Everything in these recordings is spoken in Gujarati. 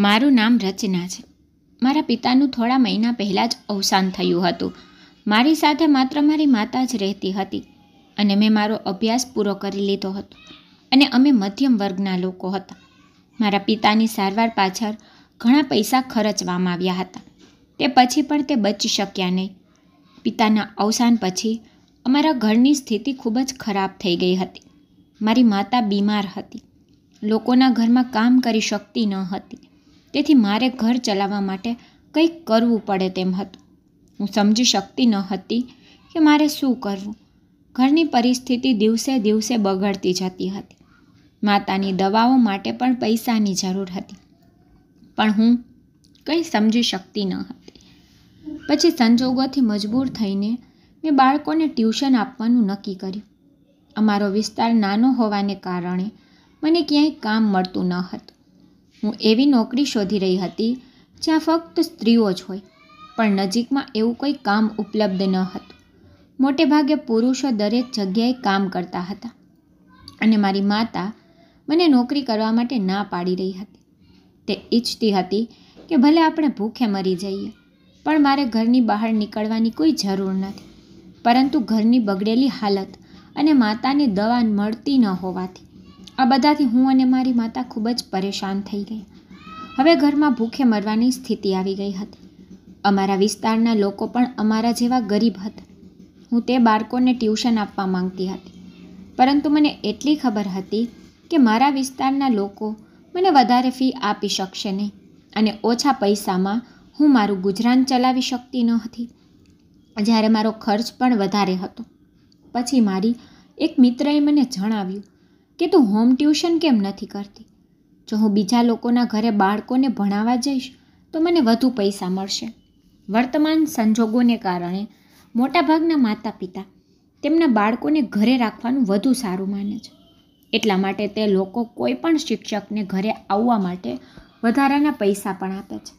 મારું નામ રચના છે મારા પિતાનું થોડા મહિના પહેલાં જ અવસાન થયું હતું મારી સાથે માત્ર મારી માતા જ રહેતી હતી અને મેં મારો અભ્યાસ પૂરો કરી લીધો હતો અને અમે મધ્યમ વર્ગના લોકો હતા મારા પિતાની સારવાર પાછળ ઘણા પૈસા ખર્ચવામાં આવ્યા હતા તે પછી પણ તે બચી શક્યા નહીં પિતાના અવસાન પછી અમારા ઘરની સ્થિતિ ખૂબ જ ખરાબ થઈ ગઈ હતી મારી માતા બીમાર હતી લોકોના ઘરમાં કામ કરી શકતી ન હતી તેથી મારે ઘર ચલાવવા માટે કંઈક કરવું પડે તેમ હતું હું સમજી શકતી ન હતી કે મારે શું કરવું ઘરની પરિસ્થિતિ દિવસે દિવસે બગડતી જતી હતી માતાની દવાઓ માટે પણ પૈસાની જરૂર હતી પણ હું કંઈ સમજી શકતી ન હતી પછી સંજોગોથી મજબૂર થઈને મેં બાળકોને ટ્યુશન આપવાનું નક્કી કર્યું અમારો વિસ્તાર નાનો હોવાને કારણે મને ક્યાંય કામ મળતું ન હતું હું એવી નોકરી શોધી રહી હતી જ્યાં ફક્ત સ્ત્રીઓ જ હોય પણ નજીકમાં એવું કોઈ કામ ઉપલબ્ધ ન હતું મોટે ભાગે પુરુષો દરેક જગ્યાએ કામ કરતા હતા અને મારી માતા મને નોકરી કરવા માટે ના પાડી રહી હતી તે ઈચ્છતી હતી કે ભલે આપણે ભૂખે મરી જઈએ પણ મારે ઘરની બહાર નીકળવાની કોઈ જરૂર નથી પરંતુ ઘરની બગડેલી હાલત અને માતાને દવા મળતી ન હોવાથી આ બધાથી હું અને મારી માતા ખૂબ જ પરેશાન થઈ ગઈ હવે ઘરમાં ભૂખે મરવાની સ્થિતિ આવી ગઈ હતી અમારા વિસ્તારના લોકો પણ અમારા જેવા ગરીબ હતા હું તે બાળકોને ટ્યુશન આપવા માંગતી હતી પરંતુ મને એટલી ખબર હતી કે મારા વિસ્તારના લોકો મને વધારે ફી આપી શકશે નહીં અને ઓછા પૈસામાં હું મારું ગુજરાન ચલાવી શકતી ન હતી જ્યારે મારો ખર્ચ પણ વધારે હતો પછી મારી એક મિત્રએ મને જણાવ્યું કે તું હોમ ટ્યુશન કેમ નથી કરતી જો હું બીજા લોકોના ઘરે બાળકોને ભણાવવા જઈશ તો મને વધુ પૈસા મળશે વર્તમાન સંજોગોને કારણે મોટાભાગના માતા પિતા તેમના બાળકોને ઘરે રાખવાનું વધુ સારું માને છે એટલા માટે તે લોકો કોઈ પણ શિક્ષકને ઘરે આવવા માટે વધારાના પૈસા પણ આપે છે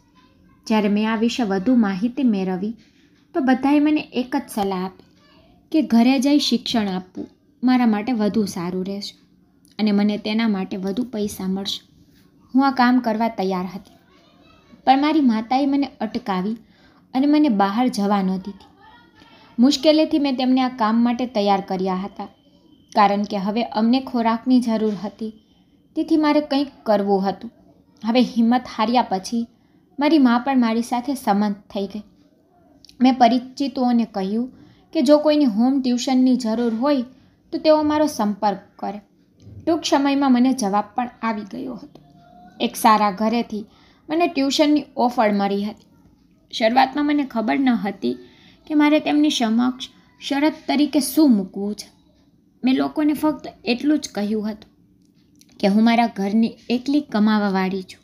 જ્યારે મેં આ વિશે વધુ માહિતી મેળવી તો બધાએ મને એક જ સલાહ આપી કે ઘરે જઈ શિક્ષણ આપવું મારા માટે વધુ સારું રહેશે અને મને તેના માટે વધુ પૈસા મળશે હું આ કામ કરવા તૈયાર હતી પણ મારી માતાએ મને અટકાવી અને મને બહાર જવા ન દીધી મુશ્કેલીથી મેં તેમને આ કામ માટે તૈયાર કર્યા હતા કારણ કે હવે અમને ખોરાકની જરૂર હતી તેથી મારે કંઈક કરવું હતું હવે હિંમત હાર્યા પછી મારી મા પણ મારી સાથે સંમત થઈ ગઈ મેં પરિચિતોને કહ્યું કે જો કોઈની હોમ ટ્યુશનની જરૂર હોય તો તેઓ મારો સંપર્ક કરે ટૂંક સમયમાં મને જવાબ પણ આવી ગયો હતો એક સારા ઘરેથી મને ટ્યુશનની ઓફર મળી હતી શરૂઆતમાં મને ખબર ન હતી કે મારે તેમની સમક્ષ શરત તરીકે શું મૂકવું છે મેં લોકોને ફક્ત એટલું જ કહ્યું હતું કે હું મારા ઘરની એકલી કમાવાવાળી છું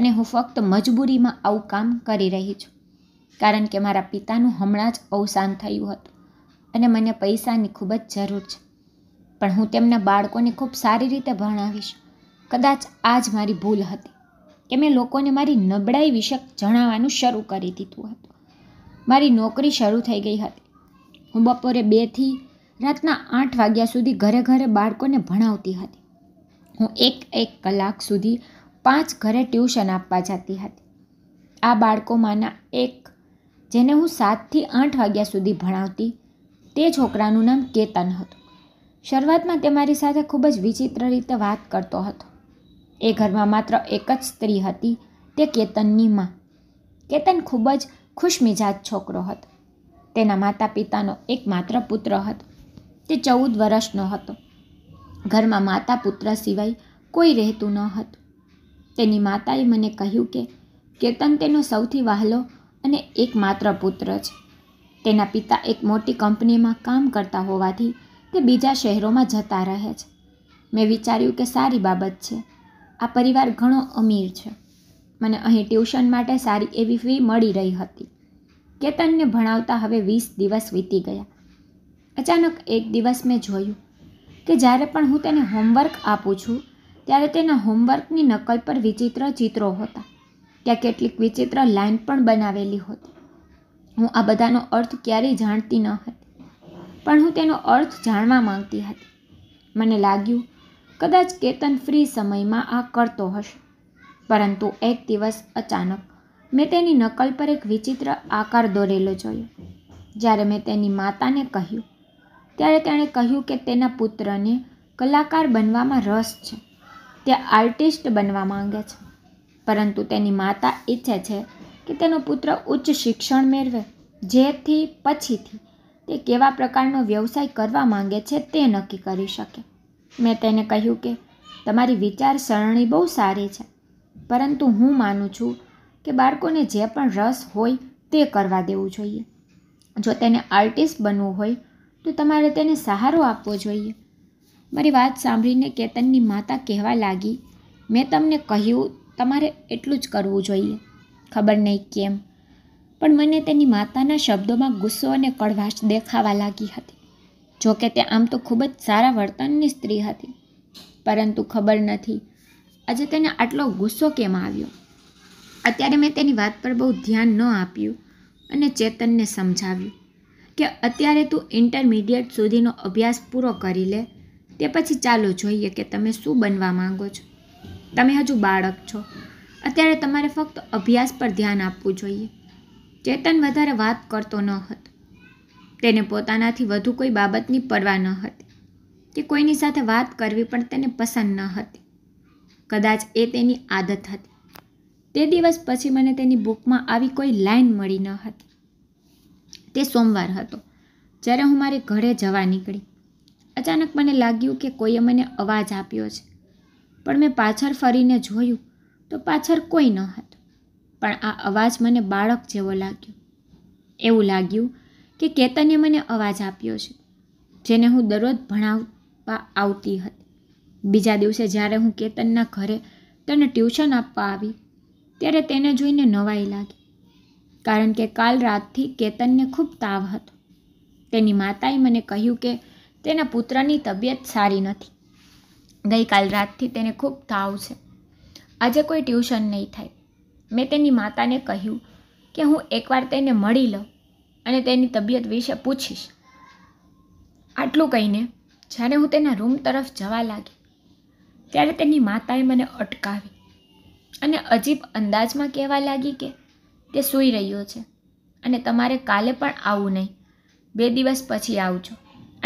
અને હું ફક્ત મજબૂરીમાં આવું કામ કરી રહી છું કારણ કે મારા પિતાનું હમણાં જ અવસાન થયું હતું અને મને પૈસાની ખૂબ જ જરૂર છે પણ હું તેમના બાળકોને ખૂબ સારી રીતે ભણાવીશ કદાચ આ જ મારી ભૂલ હતી કે મેં લોકોને મારી નબળાઈ વિશે જણાવવાનું શરૂ કરી દીધું હતું મારી નોકરી શરૂ થઈ ગઈ હતી હું બપોરે બેથી રાતના આઠ વાગ્યા સુધી ઘરે ઘરે બાળકોને ભણાવતી હતી હું એક એક કલાક સુધી પાંચ ઘરે ટ્યુશન આપવા જતી હતી આ બાળકોમાંના એક જેને હું સાતથી આઠ વાગ્યા સુધી ભણાવતી તે છોકરાનું નામ કેતન હતું શરૂઆતમાં તે મારી સાથે ખૂબ જ વિચિત્ર રીતે વાત કરતો હતો એ ઘરમાં માત્ર એક જ સ્ત્રી હતી તે કેતનની માં કેતન ખૂબ જ ખુશમિજાજ છોકરો હતો તેના માતા પિતાનો એકમાત્ર પુત્ર હતો તે ચૌદ વર્ષનો હતો ઘરમાં માતા પુત્ર સિવાય કોઈ રહેતું ન હતું તેની માતાએ મને કહ્યું કે કેતન તેનો સૌથી વહાલો અને એકમાત્ર પુત્ર છે તેના પિતા એક મોટી કંપનીમાં કામ કરતા હોવાથી તે બીજા શહેરોમાં જતા રહે છે મેં વિચાર્યું કે સારી બાબત છે આ પરિવાર ઘણો અમીર છે મને અહીં ટ્યુશન માટે સારી એવી ફી મળી રહી હતી કેતનને ભણાવતા હવે વીસ દિવસ વીતી ગયા અચાનક એક દિવસ મેં જોયું કે જ્યારે પણ હું તેને હોમવર્ક આપું છું ત્યારે તેના હોમવર્કની નકલ પર વિચિત્ર ચિત્રો હતા ત્યાં કેટલીક વિચિત્ર લાઇન પણ બનાવેલી હતી હું આ બધાનો અર્થ ક્યારેય જાણતી ન હતી પણ હું તેનો અર્થ જાણવા માંગતી હતી મને લાગ્યું કદાચ કેતન ફ્રી સમયમાં આ કરતો હશે પરંતુ એક દિવસ અચાનક મેં તેની નકલ પર એક વિચિત્ર આકાર દોરેલો જોયો જ્યારે મેં તેની માતાને કહ્યું ત્યારે તેણે કહ્યું કે તેના પુત્રને કલાકાર બનવામાં રસ છે તે આર્ટિસ્ટ બનવા માંગે છે પરંતુ તેની માતા ઈચ્છે છે કે તેનો પુત્ર ઉચ્ચ શિક્ષણ મેળવે જેથી પછીથી તે કેવા પ્રકારનો વ્યવસાય કરવા માંગે છે તે નક્કી કરી શકે મેં તેને કહ્યું કે તમારી વિચારસરણી બહુ સારી છે પરંતુ હું માનું છું કે બાળકોને જે પણ રસ હોય તે કરવા દેવું જોઈએ જો તેને આર્ટિસ્ટ બનવું હોય તો તમારે તેને સહારો આપવો જોઈએ મારી વાત સાંભળીને કેતનની માતા કહેવા લાગી મેં તમને કહ્યું તમારે એટલું જ કરવું જોઈએ ખબર નહીં કેમ પણ મને તેની માતાના શબ્દોમાં ગુસ્સો અને કડવાશ દેખાવા લાગી હતી જો કે તે આમ તો ખૂબ જ સારા વર્તનની સ્ત્રી હતી પરંતુ ખબર નથી આજે તેને આટલો ગુસ્સો કેમ આવ્યો અત્યારે મેં તેની વાત પર બહુ ધ્યાન ન આપ્યું અને ચેતનને સમજાવ્યું કે અત્યારે તું ઇન્ટરમીડિયેટ સુધીનો અભ્યાસ પૂરો કરી લે તે પછી ચાલો જોઈએ કે તમે શું બનવા માંગો છો તમે હજુ બાળક છો અત્યારે તમારે ફક્ત અભ્યાસ પર ધ્યાન આપવું જોઈએ ચેતન વધારે વાત કરતો ન હતો તેને પોતાનાથી વધુ કોઈ બાબતની પરવા ન હતી કે કોઈની સાથે વાત કરવી પણ તેને પસંદ ન હતી કદાચ એ તેની આદત હતી તે દિવસ પછી મને તેની બુકમાં આવી કોઈ લાઈન મળી ન હતી તે સોમવાર હતો જ્યારે હું મારે ઘરે જવા નીકળી અચાનક મને લાગ્યું કે કોઈએ મને અવાજ આપ્યો છે પણ મેં પાછળ ફરીને જોયું તો પાછળ કોઈ ન હતું પણ આ અવાજ મને બાળક જેવો લાગ્યો એવું લાગ્યું કે કેતને મને અવાજ આપ્યો છે જેને હું દરરોજ ભણાવવા આવતી હતી બીજા દિવસે જ્યારે હું કેતનના ઘરે તેને ટ્યુશન આપવા આવી ત્યારે તેને જોઈને નવાઈ લાગી કારણ કે કાલ રાતથી કેતનને ખૂબ તાવ હતો તેની માતાએ મને કહ્યું કે તેના પુત્રની તબિયત સારી નથી ગઈકાલ રાતથી તેને ખૂબ તાવ છે આજે કોઈ ટ્યુશન નહીં થાય મેં તેની માતાને કહ્યું કે હું એકવાર તેને મળી લઉં અને તેની તબિયત વિશે પૂછીશ આટલું કહીને જ્યારે હું તેના રૂમ તરફ જવા લાગી ત્યારે તેની માતાએ મને અટકાવી અને અજીબ અંદાજમાં કહેવા લાગી કે તે સૂઈ રહ્યો છે અને તમારે કાલે પણ આવવું નહીં બે દિવસ પછી આવજો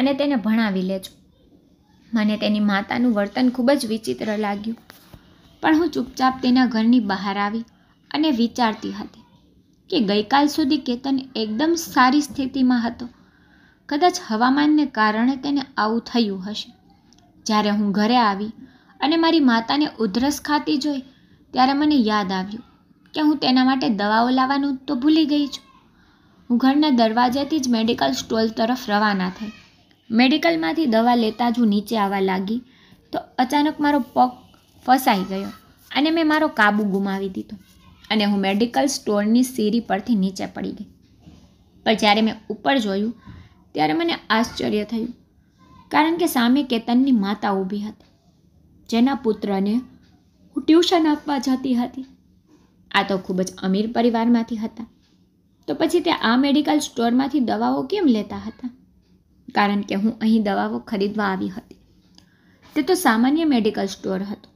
અને તેને ભણાવી લેજો મને તેની માતાનું વર્તન ખૂબ જ વિચિત્ર લાગ્યું પણ હું ચૂપચાપ તેના ઘરની બહાર આવી અને વિચારતી હતી કે ગઈકાલ સુધી કેતન એકદમ સારી સ્થિતિમાં હતો કદાચ હવામાનને કારણે તેને આવું થયું હશે જ્યારે હું ઘરે આવી અને મારી માતાને ઉધરસ ખાતી જોઈ ત્યારે મને યાદ આવ્યું કે હું તેના માટે દવાઓ લાવવાનું તો ભૂલી ગઈ છું હું ઘરના દરવાજેથી જ મેડિકલ સ્ટોલ તરફ રવાના થઈ મેડિકલમાંથી દવા લેતા જ હું નીચે આવવા લાગી તો અચાનક મારો પગ ફસાઈ ગયો અને મેં મારો કાબુ ગુમાવી દીધો અને હું મેડિકલ સ્ટોરની સીરી પરથી નીચે પડી ગઈ પણ જ્યારે મેં ઉપર જોયું ત્યારે મને આશ્ચર્ય થયું કારણ કે સામે કેતનની માતા ઊભી હતી જેના પુત્રને હું ટ્યુશન આપવા જતી હતી આ તો ખૂબ જ અમીર પરિવારમાંથી હતા તો પછી તે આ મેડિકલ સ્ટોરમાંથી દવાઓ કેમ લેતા હતા કારણ કે હું અહીં દવાઓ ખરીદવા આવી હતી તે તો સામાન્ય મેડિકલ સ્ટોર હતો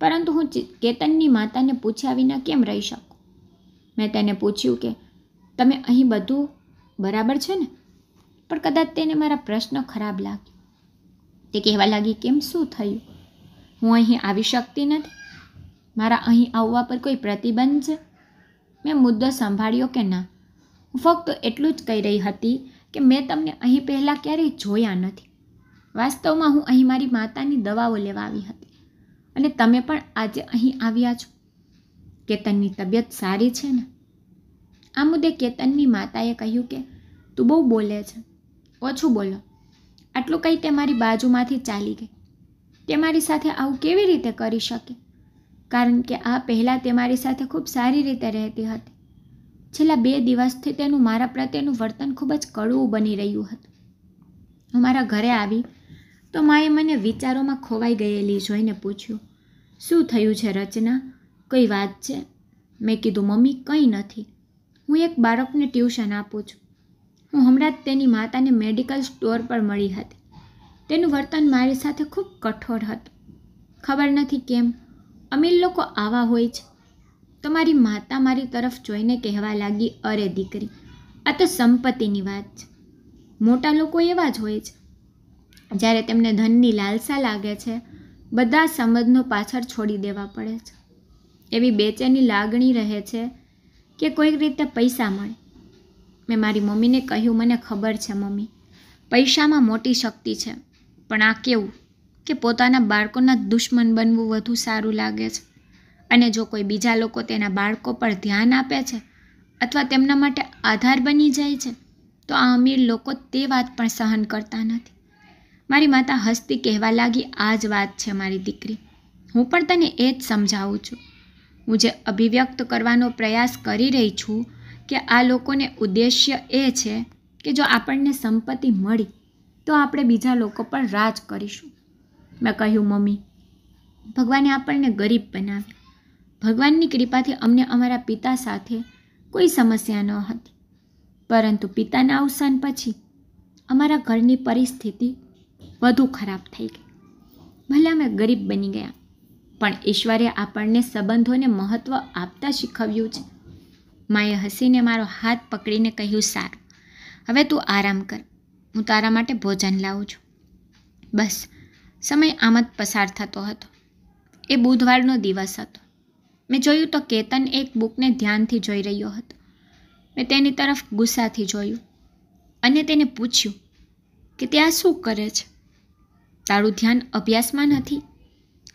પરંતુ હું કેતનની માતાને પૂછ્યા વિના કેમ રહી શકું મેં તેને પૂછ્યું કે તમે અહીં બધું બરાબર છે ને પણ કદાચ તેને મારા પ્રશ્ન ખરાબ લાગ્યો તે કહેવા લાગી કેમ શું થયું હું અહીં આવી શકતી નથી મારા અહીં આવવા પર કોઈ પ્રતિબંધ છે મેં મુદ્દો સંભાળ્યો કે ના હું ફક્ત એટલું જ કહી રહી હતી કે મેં તમને અહીં પહેલાં ક્યારેય જોયા નથી વાસ્તવમાં હું અહીં મારી માતાની દવાઓ લેવા આવી હતી અને તમે પણ આજે અહીં આવ્યા છો કેતનની તબિયત સારી છે ને આ મુદ્દે કેતનની માતાએ કહ્યું કે તું બહુ બોલે છે ઓછું બોલો આટલું કંઈ તે મારી બાજુમાંથી ચાલી ગઈ તે મારી સાથે આવું કેવી રીતે કરી શકે કારણ કે આ પહેલાં તે મારી સાથે ખૂબ સારી રીતે રહેતી હતી છેલ્લા બે દિવસથી તેનું મારા પ્રત્યેનું વર્તન ખૂબ જ કડવું બની રહ્યું હતું હું મારા ઘરે આવી તો માએ મને વિચારોમાં ખોવાઈ ગયેલી જોઈને પૂછ્યું શું થયું છે રચના કંઈ વાત છે મેં કીધું મમ્મી કંઈ નથી હું એક બાળકને ટ્યુશન આપું છું હું હમણાં જ તેની માતાને મેડિકલ સ્ટોર પર મળી હતી તેનું વર્તન મારી સાથે ખૂબ કઠોર હતું ખબર નથી કેમ અમીર લોકો આવા હોય છે તમારી માતા મારી તરફ જોઈને કહેવા લાગી અરે દીકરી આ તો સંપત્તિની વાત છે મોટા લોકો એવા જ હોય છે જ્યારે તેમને ધનની લાલસા લાગે છે બધા સંબંધો પાછળ છોડી દેવા પડે છે એવી બેચેની લાગણી રહે છે કે કોઈક રીતે પૈસા મળે મેં મારી મમ્મીને કહ્યું મને ખબર છે મમ્મી પૈસામાં મોટી શક્તિ છે પણ આ કેવું કે પોતાના બાળકોના દુશ્મન બનવું વધુ સારું લાગે છે અને જો કોઈ બીજા લોકો તેના બાળકો પર ધ્યાન આપે છે અથવા તેમના માટે આધાર બની જાય છે તો આ અમીર લોકો તે વાત પણ સહન કરતા નથી મારી માતા હસતી કહેવા લાગી આ જ વાત છે મારી દીકરી હું પણ તને એ જ સમજાવું છું હું જે અભિવ્યક્ત કરવાનો પ્રયાસ કરી રહી છું કે આ લોકોને ઉદ્દેશ્ય એ છે કે જો આપણને સંપત્તિ મળી તો આપણે બીજા લોકો પર રાજ કરીશું મેં કહ્યું મમ્મી ભગવાને આપણને ગરીબ બનાવ્યા ભગવાનની કૃપાથી અમને અમારા પિતા સાથે કોઈ સમસ્યા ન હતી પરંતુ પિતાના અવસાન પછી અમારા ઘરની પરિસ્થિતિ વધુ ખરાબ થઈ ગઈ ભલે અમે ગરીબ બની ગયા પણ ઈશ્વરે આપણને સંબંધોને મહત્ત્વ આપતા શીખવ્યું છે માએ હસીને મારો હાથ પકડીને કહ્યું સાર હવે તું આરામ કર હું તારા માટે ભોજન લાવું છું બસ સમય આમ જ પસાર થતો હતો એ બુધવારનો દિવસ હતો મેં જોયું તો કેતન એક બુકને ધ્યાનથી જોઈ રહ્યો હતો મેં તેની તરફ ગુસ્સાથી જોયું અને તેને પૂછ્યું કે ત્યાં શું કરે છે તારું ધ્યાન અભ્યાસમાં નથી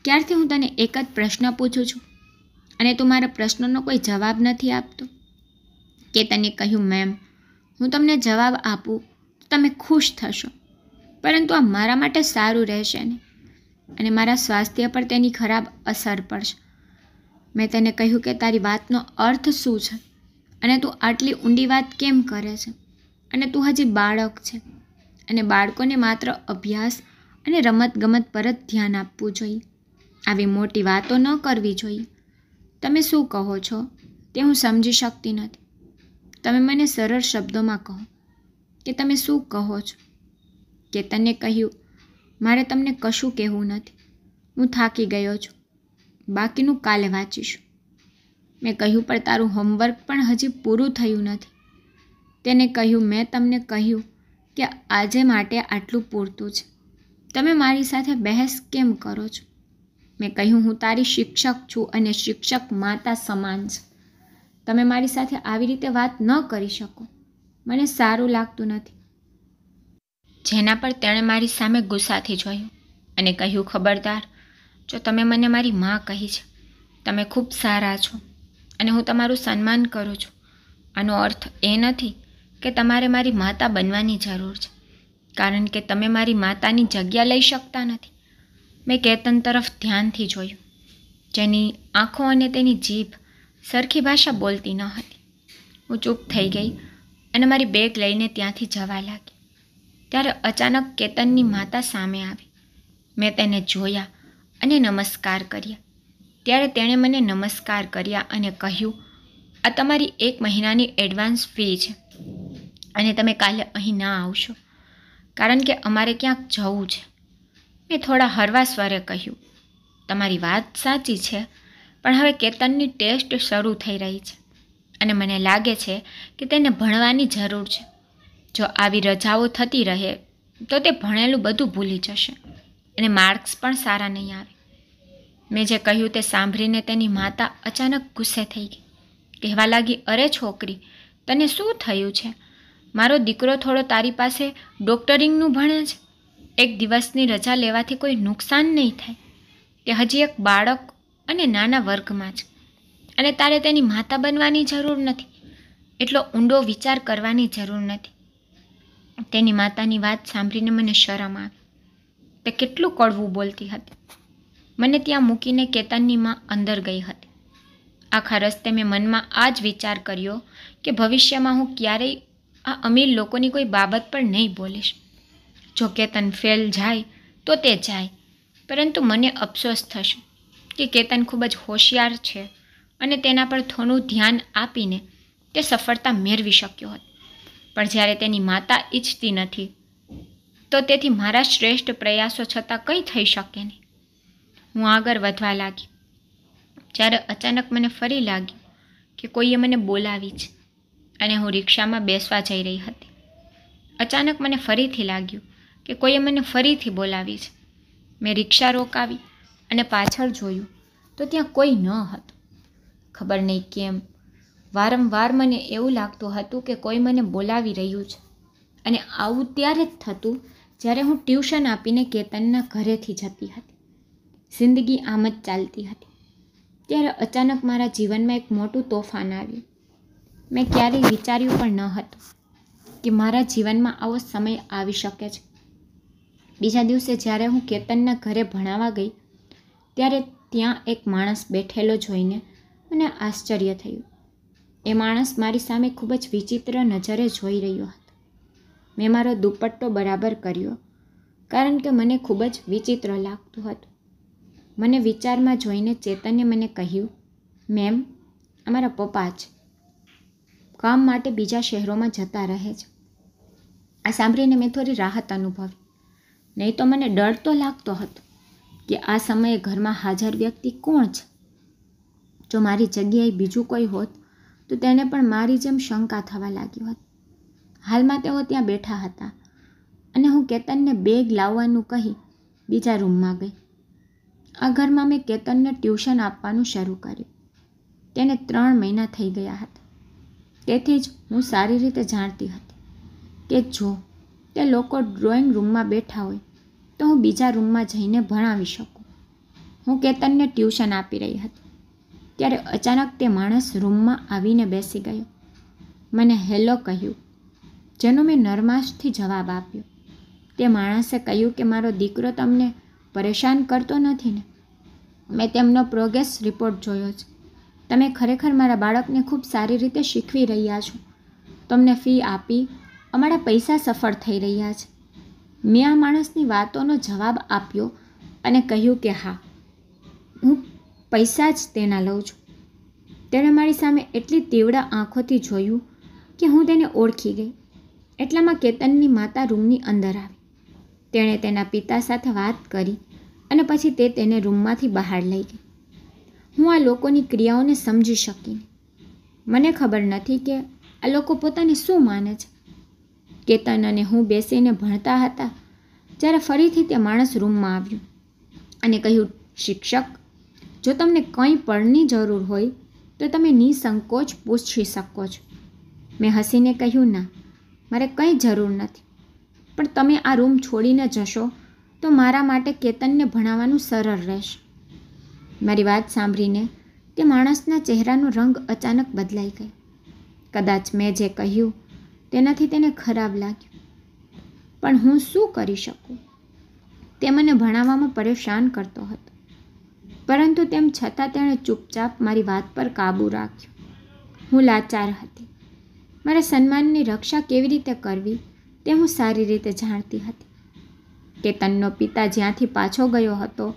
ક્યારથી હું તને એક જ પ્રશ્ન પૂછું છું અને તું મારા પ્રશ્નનો કોઈ જવાબ નથી આપતો કે તને કહ્યું મેમ હું તમને જવાબ આપું તો તમે ખુશ થશો પરંતુ આ મારા માટે સારું રહેશે ને અને મારા સ્વાસ્થ્ય પર તેની ખરાબ અસર પડશે મેં તેને કહ્યું કે તારી વાતનો અર્થ શું છે અને તું આટલી ઊંડી વાત કેમ કરે છે અને તું હજી બાળક છે અને બાળકોને માત્ર અભ્યાસ અને રમતગમત પર જ ધ્યાન આપવું જોઈએ આવી મોટી વાતો ન કરવી જોઈએ તમે શું કહો છો તે હું સમજી શકતી નથી તમે મને સરળ શબ્દોમાં કહો કે તમે શું કહો છો કે તને કહ્યું મારે તમને કશું કહેવું નથી હું થાકી ગયો છું બાકીનું કાલે વાંચીશું મેં કહ્યું પણ તારું હોમવર્ક પણ હજી પૂરું થયું નથી તેને કહ્યું મેં તમને કહ્યું કે આજે માટે આટલું પૂરતું છે તમે મારી સાથે બહેસ કેમ કરો છો મેં કહ્યું હું તારી શિક્ષક છું અને શિક્ષક માતા સમાન છે તમે મારી સાથે આવી રીતે વાત ન કરી શકો મને સારું લાગતું નથી જેના પર તેણે મારી સામે ગુસ્સાથી જોયું અને કહ્યું ખબરદાર જો તમે મને મારી માં કહી છે તમે ખૂબ સારા છો અને હું તમારું સન્માન કરું છું આનો અર્થ એ નથી કે તમારે મારી માતા બનવાની જરૂર છે કારણ કે તમે મારી માતાની જગ્યા લઈ શકતા નથી મેં કેતન તરફ ધ્યાનથી જોયું જેની આંખો અને તેની જીભ સરખી ભાષા બોલતી ન હતી હું ચૂપ થઈ ગઈ અને મારી બેગ લઈને ત્યાંથી જવા લાગી ત્યારે અચાનક કેતનની માતા સામે આવી મેં તેને જોયા અને નમસ્કાર કર્યા ત્યારે તેણે મને નમસ્કાર કર્યા અને કહ્યું આ તમારી એક મહિનાની એડવાન્સ ફી છે અને તમે કાલે અહીં ના આવશો કારણ કે અમારે ક્યાંક જવું છે મેં થોડા હરવા સ્વરે કહ્યું તમારી વાત સાચી છે પણ હવે કેતનની ટેસ્ટ શરૂ થઈ રહી છે અને મને લાગે છે કે તેને ભણવાની જરૂર છે જો આવી રજાઓ થતી રહે તો તે ભણેલું બધું ભૂલી જશે અને માર્ક્સ પણ સારા નહીં આવે મેં જે કહ્યું તે સાંભળીને તેની માતા અચાનક ગુસ્સે થઈ ગઈ કહેવા લાગી અરે છોકરી તને શું થયું છે મારો દીકરો થોડો તારી પાસે ડૉક્ટરિંગનું ભણે છે એક દિવસની રજા લેવાથી કોઈ નુકસાન નહીં થાય તે હજી એક બાળક અને નાના વર્ગમાં છે અને તારે તેની માતા બનવાની જરૂર નથી એટલો ઊંડો વિચાર કરવાની જરૂર નથી તેની માતાની વાત સાંભળીને મને શરમ આવી તે કેટલું કડવું બોલતી હતી મને ત્યાં મૂકીને કેતનની માં અંદર ગઈ હતી આખા રસ્તે મેં મનમાં આ જ વિચાર કર્યો કે ભવિષ્યમાં હું ક્યારેય આ અમીર લોકોની કોઈ બાબત પણ નહીં બોલીશ જો કેતન ફેલ જાય તો તે જાય પરંતુ મને અફસોસ થશે કે કેતન ખૂબ જ હોશિયાર છે અને તેના પર થોડું ધ્યાન આપીને તે સફળતા મેળવી શક્યો હતો પણ જ્યારે તેની માતા ઈચ્છતી નથી તો તેથી મારા શ્રેષ્ઠ પ્રયાસો છતાં કંઈ થઈ શકે નહીં હું આગળ વધવા લાગી જ્યારે અચાનક મને ફરી લાગ્યું કે કોઈએ મને બોલાવી છે અને હું રિક્ષામાં બેસવા જઈ રહી હતી અચાનક મને ફરીથી લાગ્યું કે કોઈએ મને ફરીથી બોલાવી છે મેં રિક્ષા રોકાવી અને પાછળ જોયું તો ત્યાં કોઈ ન હતું ખબર નહીં કેમ વારંવાર મને એવું લાગતું હતું કે કોઈ મને બોલાવી રહ્યું છે અને આવું ત્યારે જ થતું જ્યારે હું ટ્યુશન આપીને કેતનના ઘરેથી જતી હતી જિંદગી આમ જ ચાલતી હતી ત્યારે અચાનક મારા જીવનમાં એક મોટું તોફાન આવ્યું મેં ક્યારેય વિચાર્યું પણ ન હતું કે મારા જીવનમાં આવો સમય આવી શકે છે બીજા દિવસે જ્યારે હું કેતનના ઘરે ભણાવવા ગઈ ત્યારે ત્યાં એક માણસ બેઠેલો જોઈને મને આશ્ચર્ય થયું એ માણસ મારી સામે ખૂબ જ વિચિત્ર નજરે જોઈ રહ્યો હતો મેં મારો દુપટ્ટો બરાબર કર્યો કારણ કે મને ખૂબ જ વિચિત્ર લાગતું હતું મને વિચારમાં જોઈને ચેતને મને કહ્યું મેમ અમારા પપ્પા છે કામ માટે બીજા શહેરોમાં જતા રહે છે આ સાંભળીને મેં થોડી રાહત અનુભવી નહીં તો મને ડર તો લાગતો હતો કે આ સમયે ઘરમાં હાજર વ્યક્તિ કોણ છે જો મારી જગ્યાએ બીજું કોઈ હોત તો તેને પણ મારી જેમ શંકા થવા લાગી હોત હાલમાં તેઓ ત્યાં બેઠા હતા અને હું કેતનને બેગ લાવવાનું કહી બીજા રૂમમાં ગઈ આ ઘરમાં મેં કેતનને ટ્યુશન આપવાનું શરૂ કર્યું તેને ત્રણ મહિના થઈ ગયા હતા તેથી જ હું સારી રીતે જાણતી હતી કે જો તે લોકો ડ્રોઈંગ રૂમમાં બેઠા હોય તો હું બીજા રૂમમાં જઈને ભણાવી શકું હું કેતનને ટ્યુશન આપી રહી હતી ત્યારે અચાનક તે માણસ રૂમમાં આવીને બેસી ગયો મને હેલો કહ્યું જેનો મેં નરમાશથી જવાબ આપ્યો તે માણસે કહ્યું કે મારો દીકરો તમને પરેશાન કરતો નથી ને મેં તેમનો પ્રોગ્રેસ રિપોર્ટ જોયો છે તમે ખરેખર મારા બાળકને ખૂબ સારી રીતે શીખવી રહ્યા છો તમને ફી આપી અમારા પૈસા સફળ થઈ રહ્યા છે મેં આ માણસની વાતોનો જવાબ આપ્યો અને કહ્યું કે હા હું પૈસા જ તેના લઉં છું તેણે મારી સામે એટલી તીવ્ર આંખોથી જોયું કે હું તેને ઓળખી ગઈ એટલામાં કેતનની માતા રૂમની અંદર આવી તેણે તેના પિતા સાથે વાત કરી અને પછી તે તેને રૂમમાંથી બહાર લઈ ગઈ હું આ લોકોની ક્રિયાઓને સમજી શકી મને ખબર નથી કે આ લોકો પોતાને શું માને છે કેતન અને હું બેસીને ભણતા હતા જ્યારે ફરીથી તે માણસ રૂમમાં આવ્યું અને કહ્યું શિક્ષક જો તમને કંઈ પણની જરૂર હોય તો તમે નિસંકોચ પૂછી શકો છો મેં હસીને કહ્યું ના મારે કંઈ જરૂર નથી પણ તમે આ રૂમ છોડીને જશો તો મારા માટે કેતનને ભણાવવાનું સરળ રહેશે મારી વાત સાંભળીને તે માણસના ચહેરાનો રંગ અચાનક બદલાઈ ગયો કદાચ મેં જે કહ્યું તેનાથી તેને ખરાબ લાગ્યું પણ હું શું કરી શકું તે મને ભણાવવામાં પરેશાન કરતો હતો પરંતુ તેમ છતાં તેણે ચૂપચાપ મારી વાત પર કાબૂ રાખ્યો હું લાચાર હતી મારા સન્માનની રક્ષા કેવી રીતે કરવી તે હું સારી રીતે જાણતી હતી કેતનનો પિતા જ્યાંથી પાછો ગયો હતો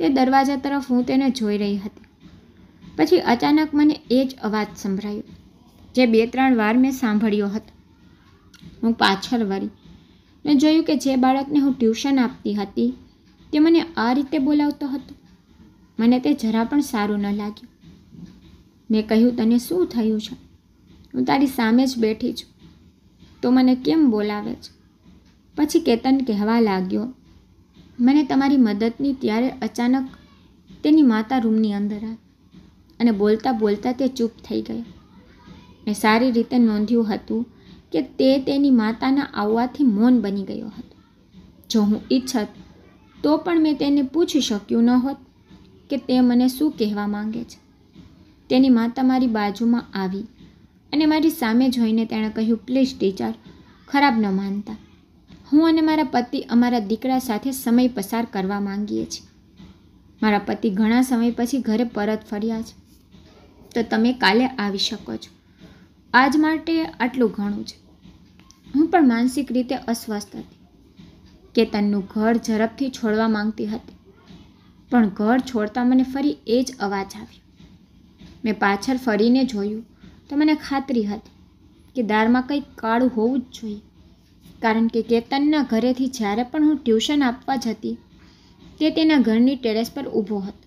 તે દરવાજા તરફ હું તેને જોઈ રહી હતી પછી અચાનક મને એ જ અવાજ સંભળાયો જે બે ત્રણ વાર મેં સાંભળ્યો હતો હું પાછળ વળી મેં જોયું કે જે બાળકને હું ટ્યુશન આપતી હતી તે મને આ રીતે બોલાવતો હતો મને તે જરા પણ સારું ન લાગ્યું મેં કહ્યું તને શું થયું છે હું તારી સામે જ બેઠી છું તો મને કેમ બોલાવે છે પછી કેતન કહેવા લાગ્યો મને તમારી મદદની ત્યારે અચાનક તેની માતા રૂમની અંદર આવી અને બોલતા બોલતા તે ચૂપ થઈ ગઈ મેં સારી રીતે નોંધ્યું હતું કે તે તેની માતાના આવવાથી મૌન બની ગયો હતો જો હું ઈચ્છત તો પણ મેં તેને પૂછી શક્યું ન હોત કે તે મને શું કહેવા માંગે છે તેની માતા મારી બાજુમાં આવી અને મારી સામે જોઈને તેણે કહ્યું પ્લીઝ ટીચર ખરાબ ન માનતા હું અને મારા પતિ અમારા દીકરા સાથે સમય પસાર કરવા માંગીએ છીએ મારા પતિ ઘણા સમય પછી ઘરે પરત ફર્યા છે તો તમે કાલે આવી શકો છો આજ માટે આટલું ઘણું છે હું પણ માનસિક રીતે અસ્વસ્થ હતી કેતનનું ઘર ઝડપથી છોડવા માંગતી હતી પણ ઘર છોડતા મને ફરી એ જ અવાજ આવ્યો મેં પાછળ ફરીને જોયું તો મને ખાતરી હતી કે દારમાં કંઈક કાળું હોવું જ જોઈએ કારણ કે કેતનના ઘરેથી જ્યારે પણ હું ટ્યુશન આપવા જતી તે તેના ઘરની ટેરેસ પર ઊભો હતો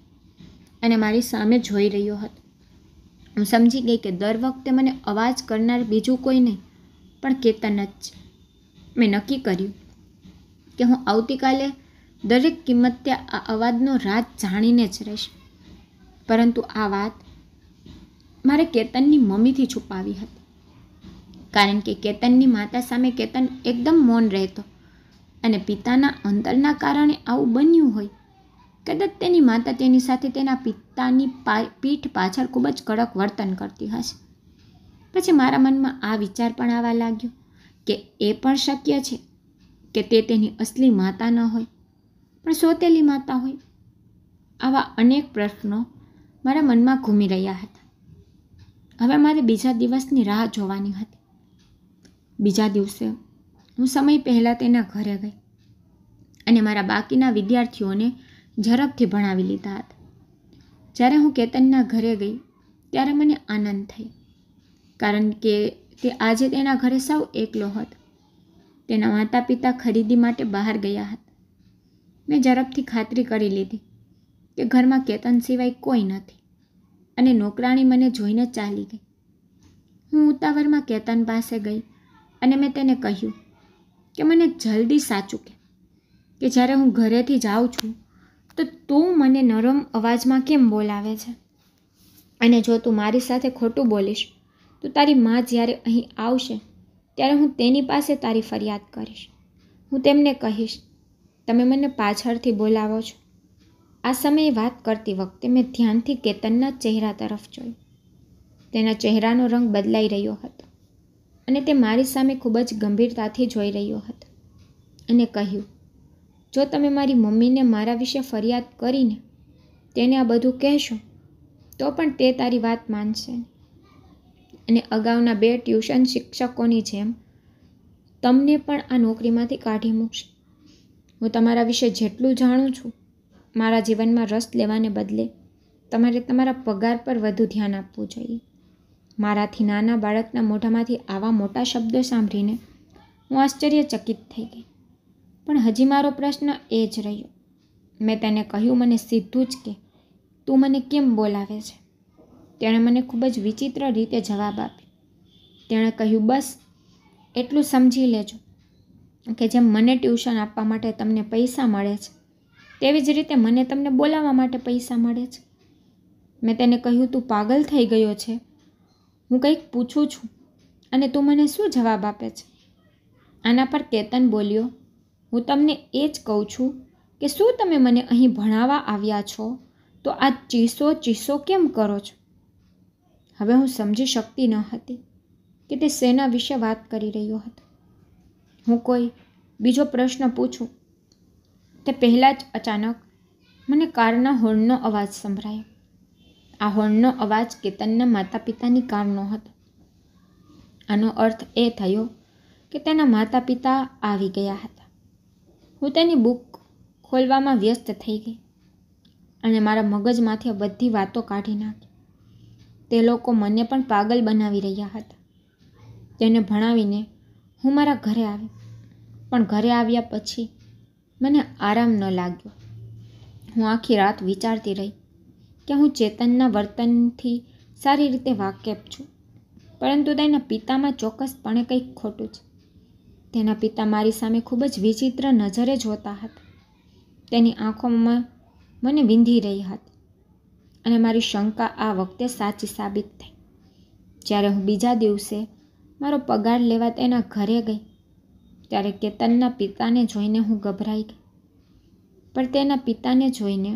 અને મારી સામે જોઈ રહ્યો હતો હું સમજી ગઈ કે દર વખતે મને અવાજ કરનાર બીજું કોઈ નહીં પણ કેતન જ છે મેં નક્કી કર્યું કે હું આવતીકાલે દરેક કિંમતે આ અવાજનો રાત જાણીને જ રહીશ પરંતુ આ વાત મારે કેતનની મમ્મીથી છુપાવી હતી કારણ કે કેતનની માતા સામે કેતન એકદમ મૌન રહેતો અને પિતાના અંતરના કારણે આવું બન્યું હોય કદાચ તેની માતા તેની સાથે તેના પિતાની પીઠ પાછળ ખૂબ જ કડક વર્તન કરતી હશે પછી મારા મનમાં આ વિચાર પણ આવવા લાગ્યો કે એ પણ શક્ય છે કે તે તેની અસલી માતા ન હોય પણ સોતેલી માતા હોય આવા અનેક પ્રશ્નો મારા મનમાં ઘૂમી રહ્યા હતા હવે મારે બીજા દિવસની રાહ જોવાની હતી બીજા દિવસે હું સમય પહેલાં તેના ઘરે ગઈ અને મારા બાકીના વિદ્યાર્થીઓને ઝડપથી ભણાવી લીધા હતા જ્યારે હું કેતનના ઘરે ગઈ ત્યારે મને આનંદ થઈ કારણ કે તે આજે તેના ઘરે સૌ એકલો હતો તેના માતા પિતા ખરીદી માટે બહાર ગયા હતા મેં ઝડપથી ખાતરી કરી લીધી કે ઘરમાં કેતન સિવાય કોઈ નથી અને નોકરાણી મને જોઈને ચાલી ગઈ હું ઉતાવળમાં કેતન પાસે ગઈ અને મેં તેને કહ્યું કે મને જલ્દી સાચું કે કે જ્યારે હું ઘરેથી જાઉં છું તો તું મને નરમ અવાજમાં કેમ બોલાવે છે અને જો તું મારી સાથે ખોટું બોલીશ તો તારી મા જ્યારે અહીં આવશે ત્યારે હું તેની પાસે તારી ફરિયાદ કરીશ હું તેમને કહીશ તમે મને પાછળથી બોલાવો છો આ સમયે વાત કરતી વખતે મેં ધ્યાનથી કેતનના ચહેરા તરફ જોયું તેના ચહેરાનો રંગ બદલાઈ રહ્યો હતો અને તે મારી સામે ખૂબ જ ગંભીરતાથી જોઈ રહ્યો હતો અને કહ્યું જો તમે મારી મમ્મીને મારા વિશે ફરિયાદ કરીને તેને આ બધું કહેશો તો પણ તે તારી વાત માનશે અને અગાઉના બે ટ્યુશન શિક્ષકોની જેમ તમને પણ આ નોકરીમાંથી કાઢી મૂકશે હું તમારા વિશે જેટલું જાણું છું મારા જીવનમાં રસ લેવાને બદલે તમારે તમારા પગાર પર વધુ ધ્યાન આપવું જોઈએ મારાથી નાના બાળકના મોઢામાંથી આવા મોટા શબ્દો સાંભળીને હું આશ્ચર્યચકિત થઈ ગઈ પણ હજી મારો પ્રશ્ન એ જ રહ્યો મેં તેને કહ્યું મને સીધું જ કે તું મને કેમ બોલાવે છે તેણે મને ખૂબ જ વિચિત્ર રીતે જવાબ આપ્યો તેણે કહ્યું બસ એટલું સમજી લેજો કે જેમ મને ટ્યુશન આપવા માટે તમને પૈસા મળે છે તેવી જ રીતે મને તમને બોલાવવા માટે પૈસા મળે છે મેં તેને કહ્યું તું પાગલ થઈ ગયો છે હું કંઈક પૂછું છું અને તું મને શું જવાબ આપે છે આના પર કેતન બોલ્યો હું તમને એ જ કહું છું કે શું તમે મને અહીં ભણાવવા આવ્યા છો તો આ ચીસો ચીસો કેમ કરો છો હવે હું સમજી શકતી ન હતી કે તે સેના વિશે વાત કરી રહ્યો હતો હું કોઈ બીજો પ્રશ્ન પૂછું તે પહેલાં જ અચાનક મને કારના હોર્નનો અવાજ સંભળાયો આ હોર્નનો અવાજ કેતનના માતા પિતાની કારનો હતો આનો અર્થ એ થયો કે તેના માતા પિતા આવી ગયા હતા હું તેની બુક ખોલવામાં વ્યસ્ત થઈ ગઈ અને મારા મગજમાંથી બધી વાતો કાઢી નાખી તે લોકો મને પણ પાગલ બનાવી રહ્યા હતા તેને ભણાવીને હું મારા ઘરે આવી પણ ઘરે આવ્યા પછી મને આરામ ન લાગ્યો હું આખી રાત વિચારતી રહી કે હું ચેતનના વર્તનથી સારી રીતે વાકેફ છું પરંતુ તેના પિતામાં ચોક્કસપણે કંઈક ખોટું છે તેના પિતા મારી સામે ખૂબ જ વિચિત્ર નજરે જોતા હતા તેની આંખોમાં મને વિંધી રહી હતી અને મારી શંકા આ વખતે સાચી સાબિત થઈ જ્યારે હું બીજા દિવસે મારો પગાર લેવા તેના ઘરે ગઈ ત્યારે કેતનના પિતાને જોઈને હું ગભરાઈ ગઈ પણ તેના પિતાને જોઈને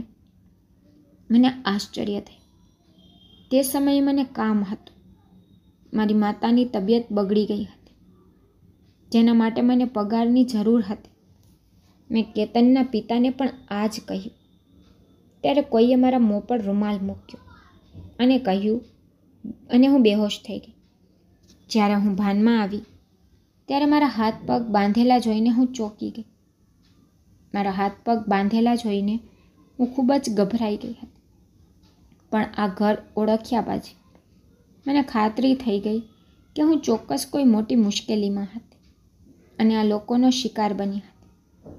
મને આશ્ચર્ય થઈ તે સમયે મને કામ હતું મારી માતાની તબિયત બગડી ગઈ હતી જેના માટે મને પગારની જરૂર હતી મેં કેતનના પિતાને પણ આ જ કહ્યું ત્યારે કોઈએ મારા મોં પર રૂમાલ મૂક્યો અને કહ્યું અને હું બેહોશ થઈ ગઈ જ્યારે હું ભાનમાં આવી ત્યારે મારા હાથ પગ બાંધેલા જોઈને હું ચોંકી ગઈ મારા હાથ પગ બાંધેલા જોઈને હું ખૂબ જ ગભરાઈ ગઈ હતી પણ આ ઘર ઓળખ્યા પછી મને ખાતરી થઈ ગઈ કે હું ચોક્કસ કોઈ મોટી મુશ્કેલીમાં હતી અને આ લોકોનો શિકાર બની હતી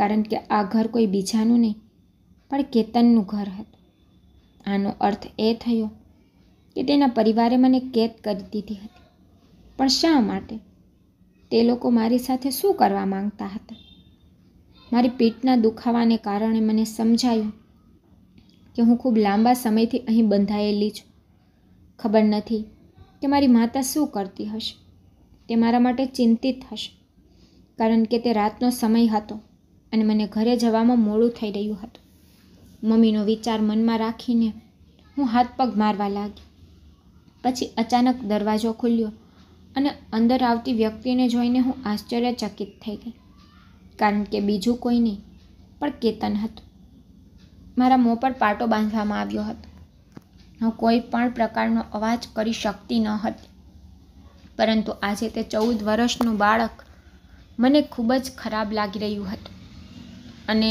કારણ કે આ ઘર કોઈ બીજાનું નહીં પણ કેતનનું ઘર હતું આનો અર્થ એ થયો કે તેના પરિવારે મને કેદ કરી દીધી હતી પણ શા માટે તે લોકો મારી સાથે શું કરવા માંગતા હતા મારી પીઠના દુખાવાને કારણે મને સમજાયું કે હું ખૂબ લાંબા સમયથી અહીં બંધાયેલી છું ખબર નથી કે મારી માતા શું કરતી હશે તે મારા માટે ચિંતિત હશે કારણ કે તે રાતનો સમય હતો અને મને ઘરે જવામાં મોડું થઈ રહ્યું હતું મમ્મીનો વિચાર મનમાં રાખીને હું હાથ પગ મારવા લાગી પછી અચાનક દરવાજો ખુલ્યો અને અંદર આવતી વ્યક્તિને જોઈને હું આશ્ચર્યચકિત થઈ ગઈ કારણ કે બીજું કોઈ નહીં પણ કેતન હતું મારા મોં પર પાટો બાંધવામાં આવ્યો હતો હું કોઈ પણ પ્રકારનો અવાજ કરી શકતી ન હતી પરંતુ આજે તે ચૌદ વર્ષનું બાળક મને ખૂબ જ ખરાબ લાગી રહ્યું હતું અને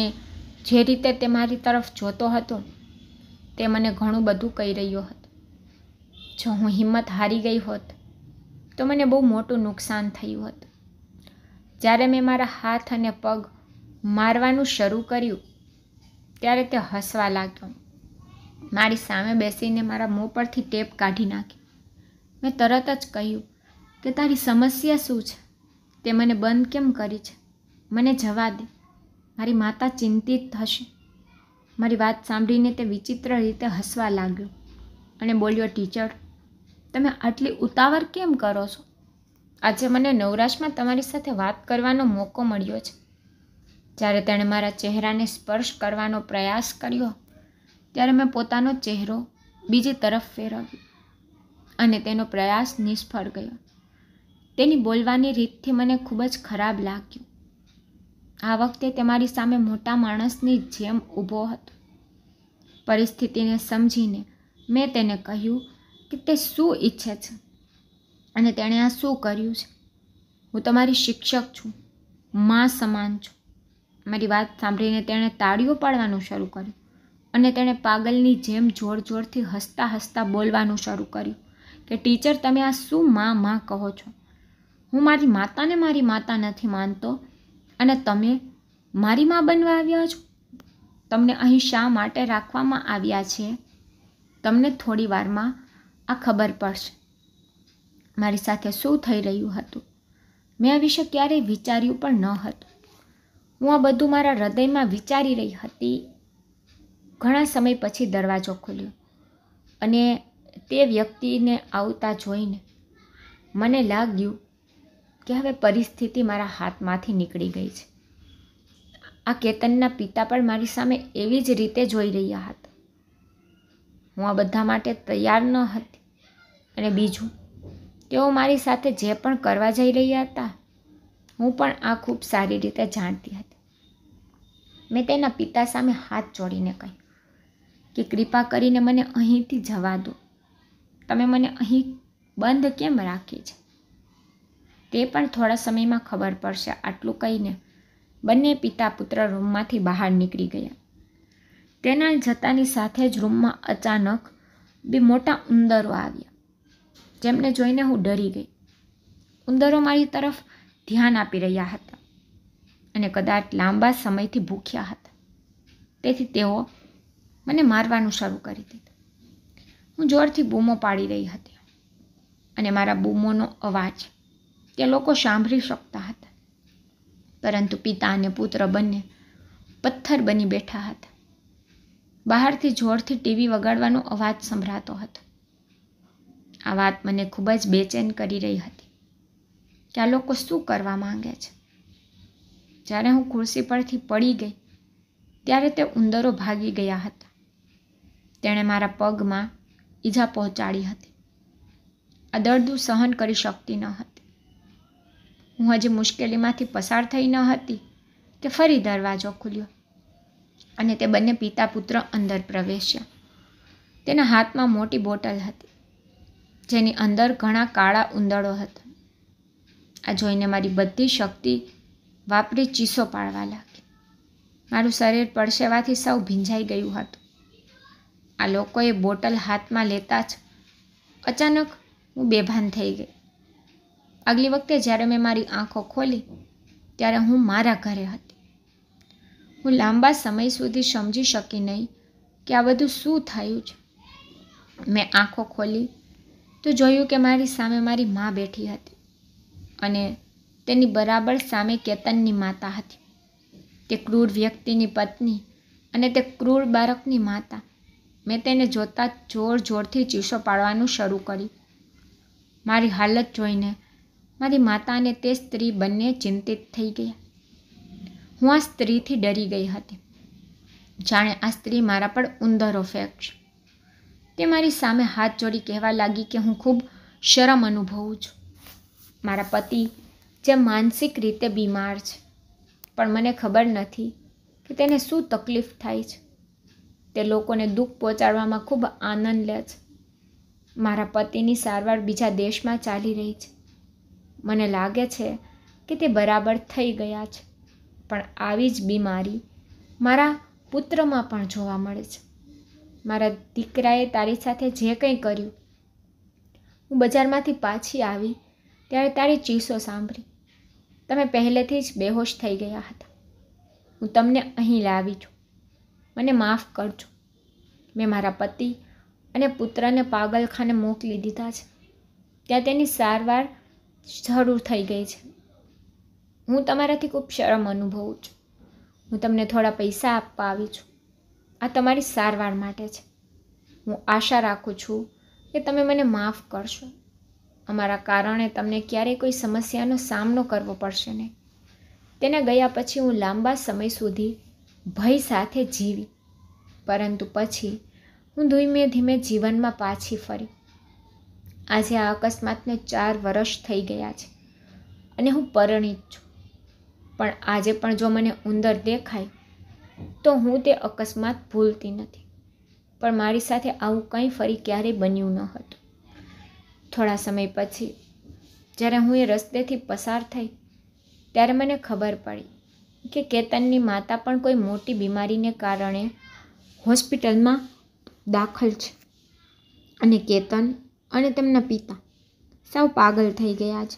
જે રીતે તે મારી તરફ જોતો હતો તે મને ઘણું બધું કહી રહ્યો હતો જો હું હિંમત હારી ગઈ હોત તો મને બહુ મોટું નુકસાન થયું હતું જ્યારે મેં મારા હાથ અને પગ મારવાનું શરૂ કર્યું ત્યારે તે હસવા લાગ્યો મારી સામે બેસીને મારા મોં પરથી ટેપ કાઢી નાખી મેં તરત જ કહ્યું કે તારી સમસ્યા શું છે તે મને બંધ કેમ કરી છે મને જવા દે મારી માતા ચિંતિત થશે મારી વાત સાંભળીને તે વિચિત્ર રીતે હસવા લાગ્યો અને બોલ્યો ટીચર તમે આટલી ઉતાવળ કેમ કરો છો આજે મને નવરાશમાં તમારી સાથે વાત કરવાનો મોકો મળ્યો છે જ્યારે તેણે મારા ચહેરાને સ્પર્શ કરવાનો પ્રયાસ કર્યો ત્યારે મેં પોતાનો ચહેરો બીજી તરફ ફેરવ્યો અને તેનો પ્રયાસ નિષ્ફળ ગયો તેની બોલવાની રીતથી મને ખૂબ જ ખરાબ લાગ્યું આ વખતે તે મારી સામે મોટા માણસની જેમ ઊભો હતો પરિસ્થિતિને સમજીને મેં તેને કહ્યું કે તે શું ઈચ્છે છે અને તેણે આ શું કર્યું છે હું તમારી શિક્ષક છું મા સમાન છું મારી વાત સાંભળીને તેણે તાળીઓ પાડવાનું શરૂ કર્યું અને તેણે પાગલની જેમ જોર જોરથી હસતા હસતા બોલવાનું શરૂ કર્યું કે ટીચર તમે આ શું માં માં કહો છો હું મારી માતાને મારી માતા નથી માનતો અને તમે મારી માં બનવા આવ્યા છો તમને અહીં શા માટે રાખવામાં આવ્યા છે તમને થોડી વારમાં આ ખબર પડશે મારી સાથે શું થઈ રહ્યું હતું મેં આ વિશે ક્યારેય વિચાર્યું પણ ન હતું હું આ બધું મારા હૃદયમાં વિચારી રહી હતી ઘણા સમય પછી દરવાજો ખોલ્યો અને તે વ્યક્તિને આવતા જોઈને મને લાગ્યું કે હવે પરિસ્થિતિ મારા હાથમાંથી નીકળી ગઈ છે આ કેતનના પિતા પણ મારી સામે એવી જ રીતે જોઈ રહ્યા હતા હું આ બધા માટે તૈયાર ન હતી અને બીજું તેઓ મારી સાથે જે પણ કરવા જઈ રહ્યા હતા હું પણ આ ખૂબ સારી રીતે જાણતી હતી મેં તેના પિતા સામે હાથ જોડીને કહ્યું કે કૃપા કરીને મને અહીંથી જવા દો તમે મને અહીં બંધ કેમ રાખી છે તે પણ થોડા સમયમાં ખબર પડશે આટલું કહીને બંને પિતા પુત્ર રૂમમાંથી બહાર નીકળી ગયા તેના જતાની સાથે જ રૂમમાં અચાનક બે મોટા ઉંદરો આવ્યા જેમને જોઈને હું ડરી ગઈ ઉંદરો મારી તરફ ધ્યાન આપી રહ્યા હતા અને કદાચ લાંબા સમયથી ભૂખ્યા હતા તેથી તેઓ મને મારવાનું શરૂ કરી દીધું હું જોરથી બૂમો પાડી રહી હતી અને મારા બૂમોનો અવાજ તે લોકો સાંભળી શકતા હતા પરંતુ પિતા અને પુત્ર બંને પથ્થર બની બેઠા હતા બહારથી જોરથી ટીવી વગાડવાનો અવાજ સંભળાતો હતો આ વાત મને ખૂબ જ બેચેન કરી રહી હતી કે આ લોકો શું કરવા માંગે છે જ્યારે હું ખુરશી પરથી પડી ગઈ ત્યારે તે ઉંદરો ભાગી ગયા હતા તેણે મારા પગમાં ઈજા પહોંચાડી હતી આ દર્દું સહન કરી શકતી ન હતી હું હજી મુશ્કેલીમાંથી પસાર થઈ ન હતી કે ફરી દરવાજો ખુલ્યો અને તે બંને પિતા પુત્ર અંદર પ્રવેશ્યા તેના હાથમાં મોટી બોટલ હતી જેની અંદર ઘણા કાળા ઉંદરો હતા આ જોઈને મારી બધી શક્તિ વાપરી ચીસો પાડવા લાગી મારું શરીર પડશેવાથી સૌ ભીંજાઈ ગયું હતું આ લોકોએ બોટલ હાથમાં લેતા જ અચાનક હું બેભાન થઈ ગઈ આગલી વખતે જ્યારે મેં મારી આંખો ખોલી ત્યારે હું મારા ઘરે હતી હું લાંબા સમય સુધી સમજી શકી નહીં કે આ બધું શું થયું છે મેં આંખો ખોલી તો જોયું કે મારી સામે મારી મા બેઠી હતી અને તેની બરાબર સામે કેતનની માતા હતી તે ક્રૂર વ્યક્તિની પત્ની અને તે ક્રૂર બાળકની માતા મેં તેને જોતાં જોર જોરથી ચીસો પાડવાનું શરૂ કરી મારી હાલત જોઈને મારી માતા અને તે સ્ત્રી બંને ચિંતિત થઈ ગયા હું આ સ્ત્રીથી ડરી ગઈ હતી જાણે આ સ્ત્રી મારા પર ઉંદરો ફેંકશે તે મારી સામે હાથ જોડી કહેવા લાગી કે હું ખૂબ શરમ અનુભવું છું મારા પતિ જે માનસિક રીતે બીમાર છે પણ મને ખબર નથી કે તેને શું તકલીફ થાય છે તે લોકોને દુઃખ પહોંચાડવામાં ખૂબ આનંદ લે છે મારા પતિની સારવાર બીજા દેશમાં ચાલી રહી છે મને લાગે છે કે તે બરાબર થઈ ગયા છે પણ આવી જ બીમારી મારા પુત્રમાં પણ જોવા મળે છે મારા દીકરાએ તારી સાથે જે કંઈ કર્યું હું બજારમાંથી પાછી આવી ત્યારે તારી ચીસો સાંભળી તમે પહેલેથી જ બેહોશ થઈ ગયા હતા હું તમને અહીં લાવી છું મને માફ કરજો મેં મારા પતિ અને પુત્રને પાગલખાને મોકલી દીધા છે ત્યાં તેની સારવાર જરૂર થઈ ગઈ છે હું તમારાથી ખૂબ શરમ અનુભવું છું હું તમને થોડા પૈસા આપવા આવી છું આ તમારી સારવાર માટે છે હું આશા રાખું છું કે તમે મને માફ કરશો અમારા કારણે તમને ક્યારેય કોઈ સમસ્યાનો સામનો કરવો પડશે નહીં તેને ગયા પછી હું લાંબા સમય સુધી ભય સાથે જીવી પરંતુ પછી હું ધીમે ધીમે જીવનમાં પાછી ફરી આજે આ અકસ્માતને ચાર વર્ષ થઈ ગયા છે અને હું પરણિત છું પણ આજે પણ જો મને ઉંદર દેખાય તો હું તે અકસ્માત ભૂલતી નથી પણ મારી સાથે આવું કંઈ ફરી ક્યારેય બન્યું ન હતું થોડા સમય પછી જ્યારે હું એ રસ્તેથી પસાર થઈ ત્યારે મને ખબર પડી કે કેતનની માતા પણ કોઈ મોટી બીમારીને કારણે હોસ્પિટલમાં દાખલ છે અને કેતન અને તેમના પિતા સાવ પાગલ થઈ ગયા છે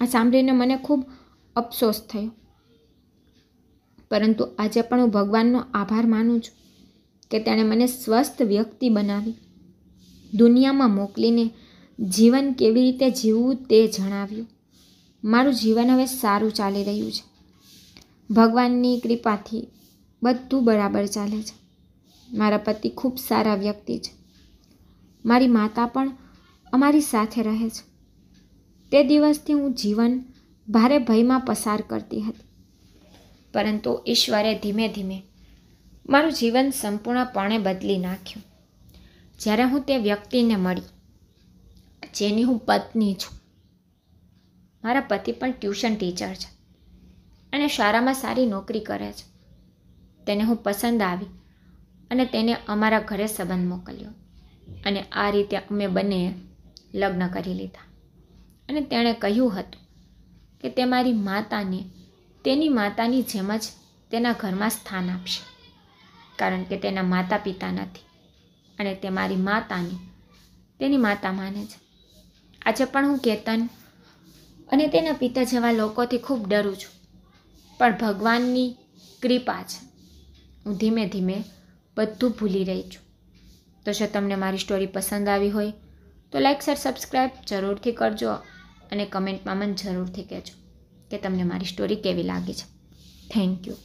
આ સાંભળીને મને ખૂબ અફસોસ થયો પરંતુ આજે પણ હું ભગવાનનો આભાર માનું છું કે તેણે મને સ્વસ્થ વ્યક્તિ બનાવી દુનિયામાં મોકલીને જીવન કેવી રીતે જીવવું તે જણાવ્યું મારું જીવન હવે સારું ચાલી રહ્યું છે ભગવાનની કૃપાથી બધું બરાબર ચાલે છે મારા પતિ ખૂબ સારા વ્યક્તિ છે મારી માતા પણ અમારી સાથે રહે છે તે દિવસથી હું જીવન ભારે ભયમાં પસાર કરતી હતી પરંતુ ઈશ્વરે ધીમે ધીમે મારું જીવન સંપૂર્ણપણે બદલી નાખ્યું જ્યારે હું તે વ્યક્તિને મળી જેની હું પત્ની છું મારા પતિ પણ ટ્યુશન ટીચર છે અને શાળામાં સારી નોકરી કરે છે તેને હું પસંદ આવી અને તેને અમારા ઘરે સંબંધ મોકલ્યો અને આ રીતે અમે બંને લગ્ન કરી લીધા અને તેણે કહ્યું હતું કે તે મારી માતાને તેની માતાની જેમ જ તેના ઘરમાં સ્થાન આપશે કારણ કે તેના માતા પિતા નથી અને તે મારી માતાની તેની માતા માને છે આજે પણ હું કેતન અને તેના પિતા જેવા લોકોથી ખૂબ ડરું છું પણ ભગવાનની કૃપા છે હું ધીમે ધીમે બધું ભૂલી રહી છું તો જો તમને મારી સ્ટોરી પસંદ આવી હોય તો લાઈક સર સબસ્ક્રાઈબ જરૂરથી કરજો અને કમેન્ટમાં મને જરૂરથી કહેજો કે તમને મારી સ્ટોરી કેવી લાગી છે થેન્ક યુ